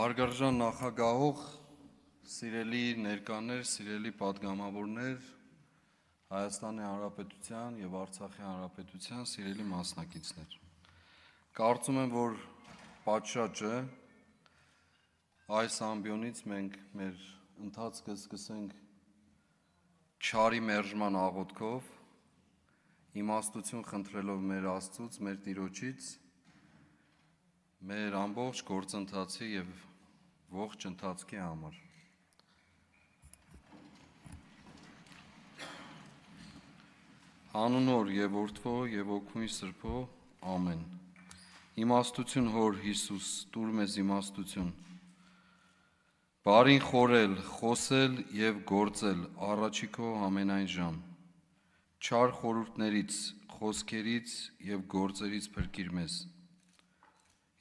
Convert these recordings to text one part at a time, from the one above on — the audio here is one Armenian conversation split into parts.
Հարգարժան նախագահող, սիրելի ներկաներ, սիրելի падգամավորներ, Հայաստանի Հանրապետության եւ Արցախի Հանրապետության սիրելի մասնակիցներ։ Կարծում եմ, որ պատշաճը այս ամբիոնից մենք մեր ընթացքը սկսենք չարի մերժման աղոթքով, իմաստություն խնդրելով մեր Աստծուց, մեր Տիրոջից, մեր ամբողջ գործընթացի եւ ողջ ընթացքի համար։ Հանունոր եւ Որդվո եւ Օգնույն Սրբո, ամեն։ Իմաստություն Հոր Հիսուս, տուր մեզ իմաստություն։ Բարին խորել, խոսել եւ գործել առաջիկո ամենայն ժամ։ Չար խորհուրդներից, խոսքերից եւ գործերից փրկիր մեզ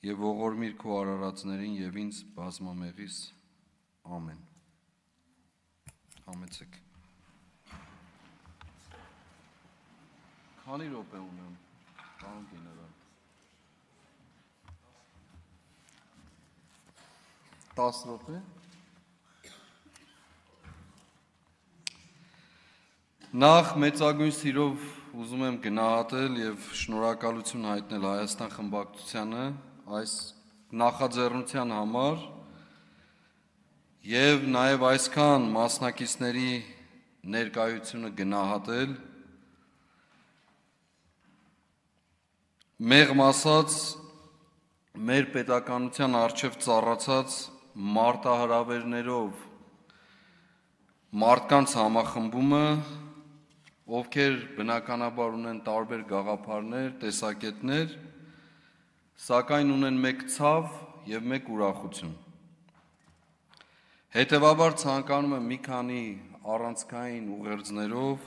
եւ ողորմիր քո արարածներին եւ ինձ բազմամեղիս ամեն համեցեք քանի րոպե ունեմ կանոն գեներալ 10 րոպե Նախ մեծագույն սիրով ուզում եմ գնահատել եւ շնորհակալություն հայտնել Հայաստան խմբակցությանը այս նախաձեռնության համար եւ նաեւ այսքան մասնակիցների ներկայությունը գնահատել մեղմ ասած մեր պետականության արչև ծառացած մարտահրավերներով մարդկանց համախմբումը, ովքեր բնականաբար ունեն տարբեր գաղափարներ, տեսակետներ, սակայն ունեն մեկ ցավ եւ մեկ ուրախություն։ Հետևաբար ցանկանում եմ մի քանի առանցքային ուղերձներով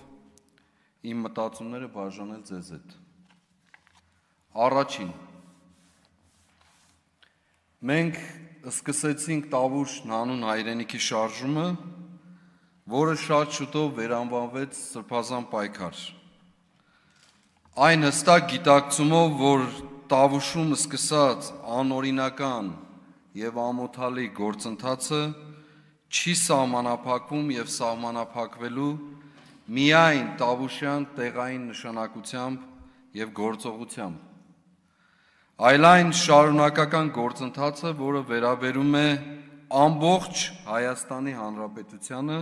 իմ մտածումները բաժանել ձեզ հետ։ Առաջին Մենք սկսեցինք Տավուշ նանուն հայրենիքի շարժումը, որը շատ շուտով վերանվանվեց Սրբազան պայքար։ Այն հստակ գիտակցումով, որ տավուշումը սկսած անօրինական եւ ամոթալի գործընթացը չի սահմանափակվում եւ սահմանափակվելու միայն տավուշյան տեղային նշանակությամբ եւ գործողությամբ այլ այն շարունակական գործընթացը, որը վերաբերում է ամբողջ Հայաստանի Հանրապետությանը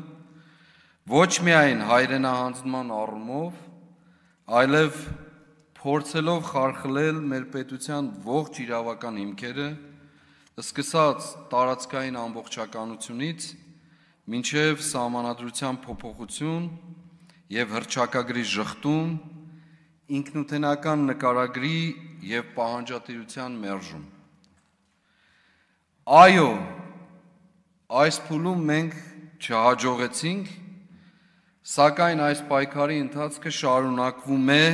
ոչ միայն հայրենահանձնման առումով, այլև փորձելով խարխլել մեր պետության ողջ իրավական հիմքերը, սկսած տարածքային ամբողջականությունից մինչև սահմանադրության փոփոխություն եւ հրճակագրի շղթում ինքնութենական նկարագրի եւ պահանջատիրության մերժում այո այս փուլում մենք չհաջողեցինք սակայն այս պայքարի ընթացքը շարունակվում է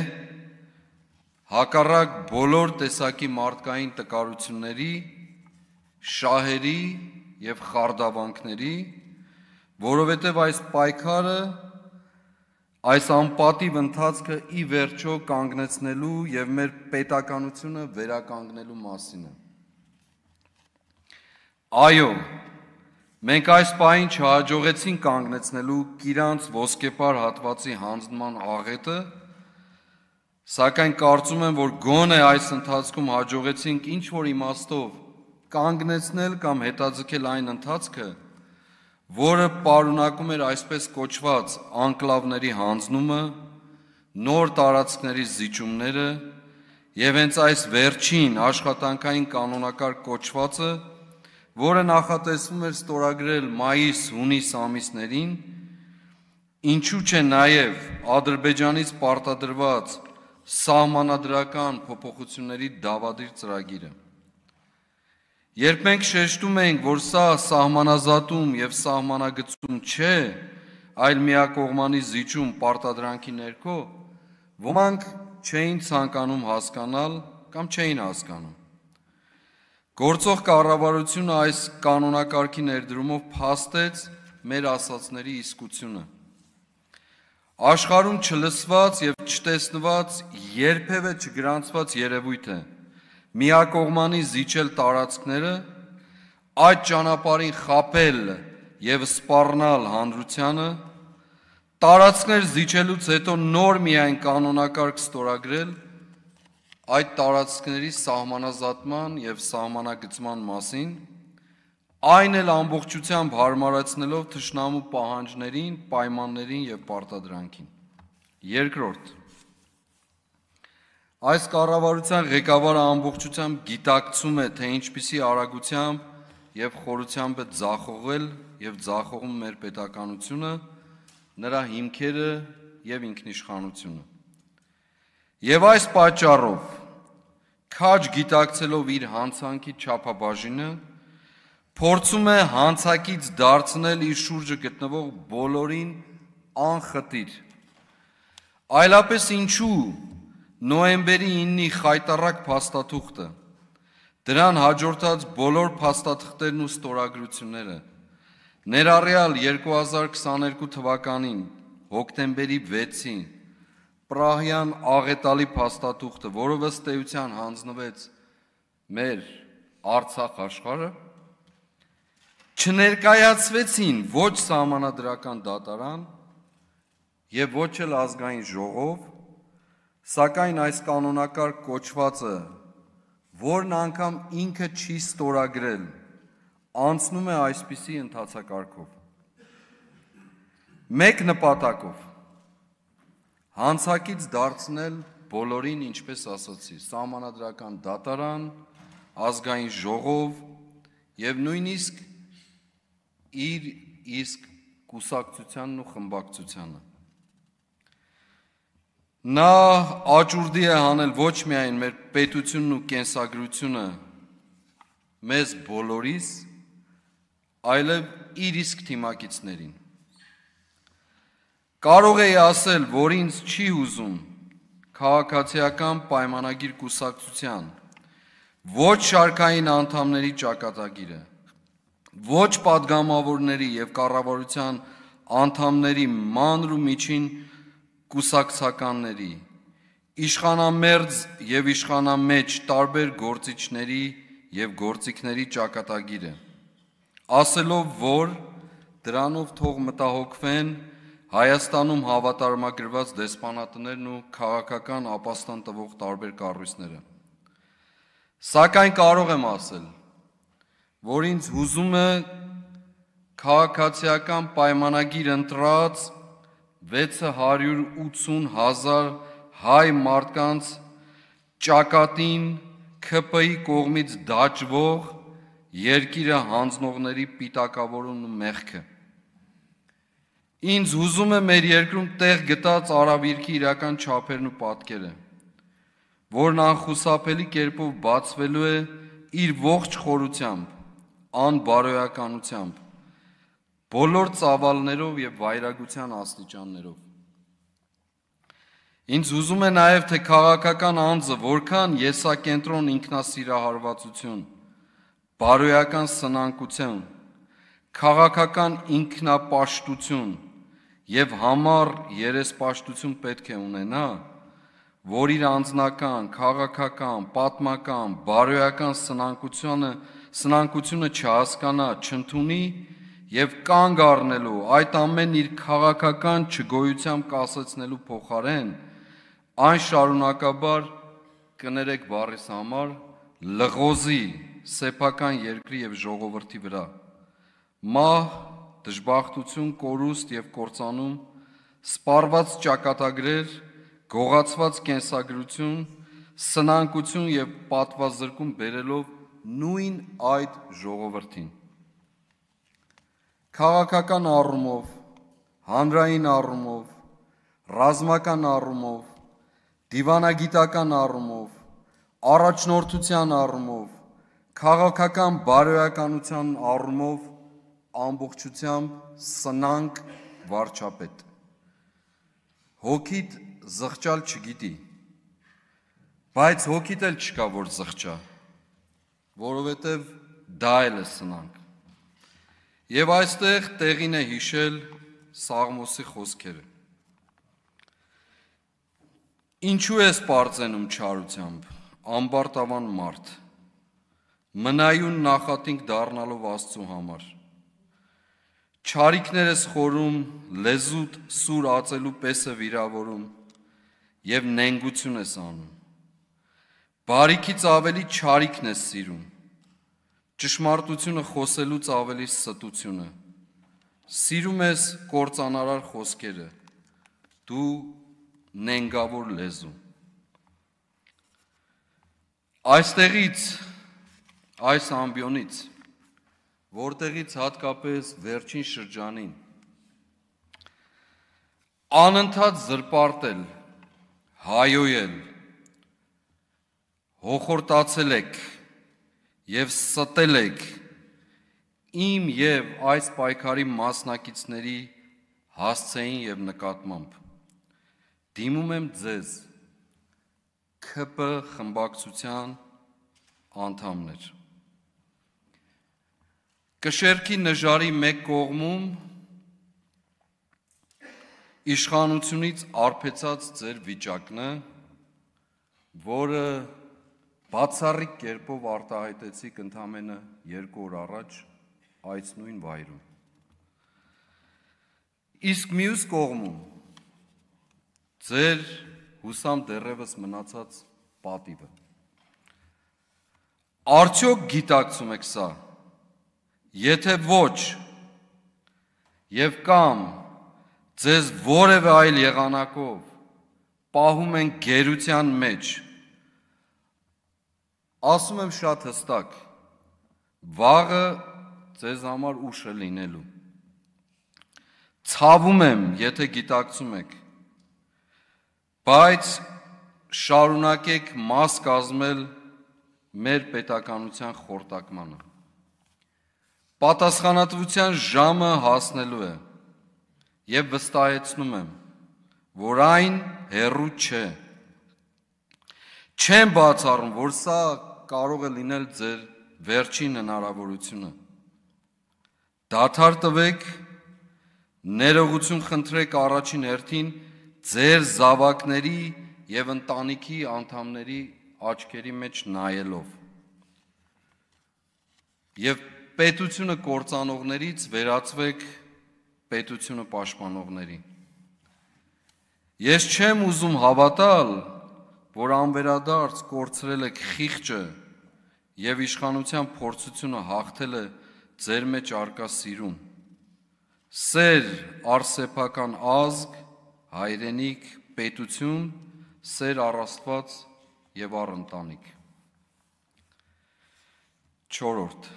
հակառակ բոլոր տեսակի մարդկային տկարությունների, շահերի եւ խարդավանքների, որովհետեւ այս պայքարը այս անպատիվ ընթացքը ի վերջո կանգնեցնելու եւ մեր պետականությունը վերականգնելու մասին է։ Այո, մենք այս պահին չհաջողեցին կանգնեցնելու Կիրանց ոսկեպար հատվածի հանձնման աղետը, Սակայն կարծում եմ, որ գոնե այս ընթացքում հաջողեցինք ինչ որ իմաստով կանգնեցնել կամ հետաձգել այն ընթացքը, որը պարունակում էր այսպես կոչված անկլավների հանձնումը, նոր տարածքների զիջումները եւ հենց այս վերջին աշխատանքային կանոնակարգ կոչվածը, որը նախատեսվում էր ստորագրել մայիս-հունիս ամիսներին, ինչու՞ չէ նաեւ Ադրբեջանից պարտադրված սահմանադրական փոփոխությունների դավադիր ծրագիրը։ Երբ մենք շեշտում ենք, որ սա սահմանազատում եւ սահմանագծում չէ, այլ միակողմանի զիջում պարտադրանքի ներքո, ոմանք չէին ցանկանում հասկանալ կամ չէին հասկանում։ Գործող կառավարությունը այս կանոնակարգի ներդրումով փաստեց մեր ասացների իսկությունը։ Աշխարհում չլսված եւ չտեսնված երբևէ չգրանցված երևույթ է։ Միակողմանի զիջել տարածքները, այդ ճանապարհին խապել եւ սպառնալ հանրությանը, տարածքներ զիջելուց հետո նոր միայն կանոնակարգ ստորագրել այդ տարածքների սահմանազատման եւ սահմանագծման մասին այն էլ ամբողջությամբ հարմարացնելով թշնամու պահանջներին, պայմաններին եւ պարտադրանքին։ Երկրորդ Այս կառավարության ղեկավարը ամբողջությամբ գիտակցում է, թե ինչպիսի արագությամբ եւ խորությամբ է ձախողել եւ ձախողում մեր պետականությունը, նրա հիմքերը եւ ինքնիշխանությունը։ Եվ այս պատճառով քաջ գիտակցելով իր հանցանքի ճափաբաժինը փորձում է հանցակից դարձնել իր շուրջը գտնվող բոլորին անխտիր։ Այլապես ինչու նոեմբերի 9-ի խայտարակ փաստաթուղթը դրան հաջորդած բոլոր փաստաթղթերն ու ստորագրությունները ներառյալ 2022 թվականին հոկտեմբերի 6-ին Պրահյան աղետալի փաստաթուղթը, որը վստեյության հանձնվեց մեր Արցախ աշխարհը չներկայացվեցին ոչ համանadrական դատարան եւ ոչ էլ ազգային ժողով, սակայն այս կանոնակարգ կոչվածը, որն անգամ ինքը չի ստորագրել, անցնում է այսպիսի ընթացակարգով։ Մեկ նպատակով հանցակից դարձնել բոլորին, ինչպես ասացի, համանadrական դատարան, ազգային ժողով եւ նույնիսկ իր իսկ կուսակցությանն ու խմբակցությանը։ Նա աճուրդի է հանել ոչ միայն մեր պետությունն ու կենսագրությունը մեզ բոլորիս, այլև իր իսկ թիմակիցներին։ Կարող էի ասել, որ ինձ չի ուզում քաղաքացիական պայմանագիր կուսակցության ոչ շարքային անդամների ճակատագիրը ոչ падգամավորների եւ կառավարության անդամների մանր ու միջին կուսակցականների իշխանամերձ եւ իշխանամեջ տարբեր գործիչների եւ գործիքների ճակատագիրը ասելով որ դրանով թող մտահոգվեն Հայաստանում հավատարմագրված դեսպանատներն ու քաղաքական ապաստան տվող տարբեր կառույցները։ Սակայն կարող եմ ասել, որ ինձ հուզում է քաղաքացիական պայմանագիր ընտրած 680 հազար հայ մարդկանց ճակատին ԿՊ-ի կողմից դաջվող երկիրը հանձնողների պիտակավորուն մեղքը։ Ինձ հուզում է մեր երկրում տեղ գտած արավիրքի իրական չափերն ու պատկերը, որն անխուսափելի կերպով բացվելու է իր ողջ խորությամբ անբարոյականությամբ, բոլոր ծավալներով եւ վայրագության աստիճաններով։ Ինձ ուզում է նաև թե քաղաքական անձը որքան եսակենտրոն ինքնասիրահարվածություն, բարոյական սնանկություն, քաղաքական ինքնապաշտություն եւ համառ երեսպաշտություն պետք է ունենա, որ իր անձնական, քաղաքական, պատմական, բարոյական սնանկությունը սնանկությունը չհասկանա, չընդունի եւ կանգ առնելու այդ ամեն իր քաղաքական չգոյությամբ կասեցնելու փոխարեն այն շարունակաբար կներեք բարիս համար լղոզի սեփական երկրի եւ ժողովրդի վրա մահ դժբախտություն կորուստ եւ կործանում սպառված ճակատագրեր գողացված կենսագրություն սնանկություն եւ պատվազրկում բերելով նույն այդ ժողովրդին։ Քաղաքական առումով, հանրային առումով, ռազմական առումով, դիվանագիտական առումով, առաջնորդության առումով, քաղաքական բարոյականության առումով ամբողջությամբ սնանկ վարչապետ։ Հոգիդ զղջալ չգիտի, բայց հոգիդ էլ չկա, որ զղջա որովհետև դա էլ է սնանք։ Եվ այստեղ տեղին է հիշել Սաղմոսի խոսքերը։ Ինչու ես པարծենում չարությամբ, ամբարտավան մարդ։ Մնայուն նախատինք դառնալով Աստծո համար։ Չարիքներս խորում, լեզուտ սուր ածելու պեսը վիրավորում եւ նենգություն ես անում Բարիքից ավելի չարիքն ես սիրում։ Ճշմարտությունը խոսելուց ավելի ստությունը։ Սիրում ես կործանարար խոսքերը։ Դու նենգավոր լեզու։ Այստեղից այս ամբիոնից որտեղից հատկապես վերջին շրջանին անընդհատ զրպարտել հայոյել հոխորտացել եք եւ ստել եք իմ եւ այս պայքարի մասնակիցների հասցեին եւ նկատմամբ դիմում եմ ձեզ ԿՊ խմբակցության անդամներ կշերքի նժարի մեկ կողմում իշխանությունից արփեցած ձեր վիճակն է որը բացառիկ կերպով արտահայտեցիք ընդամենը երկու օր առաջ այս նույն վայրում։ Իսկ մյուս կողմում ձեր հուսամ դեռևս մնացած պատիվը։ Արդյոք գիտակցում եք սա։ Եթե ոչ, եւ կամ ձեզ որևէ այլ եղանակով պահում են գերության մեջ, Ասում եմ շատ հստակ, վաղը ձեզ համար ուշ է լինելու։ Ցավում եմ, եթե գիտակցում եք, բայց շարունակեք մաս կազմել մեր պետականության խորտակմանը։ Պատասխանատվության ժամը հասնելու է եւ վստահեցնում եմ, որ այն հերրու չէ։ Չեմ բացառում, որ սա կարող է լինել ձեր վերջին հնարավորությունը։ Դադար տվեք, ներողություն խնդրեք առաջին հերթին ձեր զավակների եւ ընտանիքի անդամների աչքերի մեջ նայելով։ Եվ պետությունը կործանողներից վերածվեք պետությունը պաշտպանողների։ Ես չեմ ուզում հավատալ, որ անվերադարձ կորցրել եք խիղճը եւ իշխանության փորձությունը հաղթել է ձեր մեջ արկա սիրուն։ Սեր արսեփական ազգ, հայրենիք, պետություն, սեր առաստված եւ առընտանիք։ 4-րդ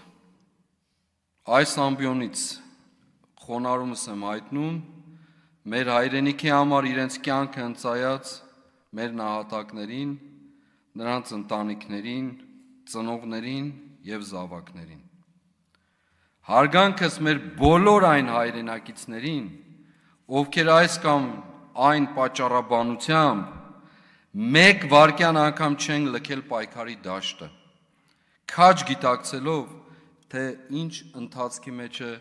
Այս ամբիոնից խոնարհումս եմ հայտնում մեր հայրենիքի համար իրենց կյանքը ընծայած մեր նահատակներին, նրանց ընտանիքներին, ծնողներին եւ զավակներին։ Հարգանքս մեր բոլոր այն հայրենակիցներին, ովքեր այս կամ այն պատճառաբանությամբ մեկ վարքյան անգամ չեն լքել պայքարի դաշտը, քաջ գիտակցելով, թե ինչ ընթացքի մեջ է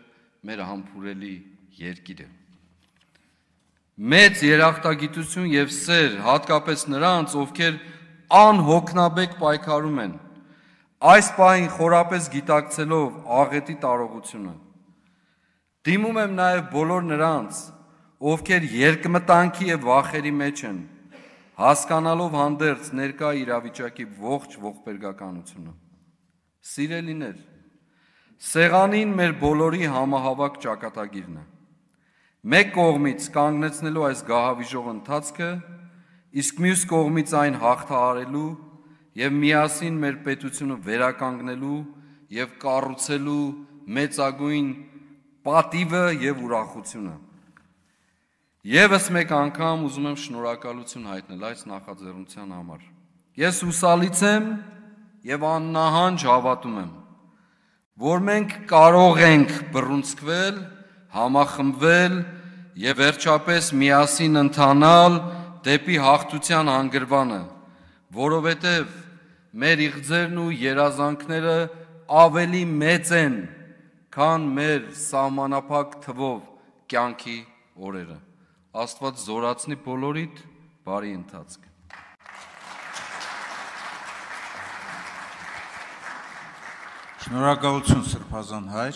մեր համբուրելի երկիրը մեծ երախտագիտություն եւ սեր, հատկապես նրանց, ովքեր անհոգնաբեկ պայքարում են։ Այս պահին խորապես գիտակցելով աղետի տարողությունը դիմում եմ նաև բոլոր նրանց, ովքեր երկմտանքի եւ վախերի մեջ են, հասկանալով հանդերձ ներկա իրավիճակի ողջ ողբերգականությունը։ Սիրելիներ, սեղանին մեր բոլորի համահավաք ճակատագիրն է։ Մեկ կողմից կանգնեցնելու այս գահավիժող ընթացքը, իսկ մյուս կողմից այն հաղթահարելու եւ միասին մեր պետությունը վերականգնելու եւ կառուցելու մեծագույն պատիվը եւ ուրախությունը։ Եվս մեկ անգամ ուզում եմ շնորհակալություն հայտնել այս նախաձեռնության համար։ Ես հուսալից եմ եւ աննահանջ հավատում եմ, որ մենք կարող ենք բռունցքվել համախմբվել եւ վերջապես միասին ընթանալ դեպի հաղթության հանգրվանը, որովհետեւ մեր իղձերն ու երազանքները ավելի մեծ են, քան մեր սահմանափակ թվով կյանքի օրերը։ Աստված զորացնի բոլորիդ բարի ընթացք։ Շնորհակալություն Սրբազան հայր։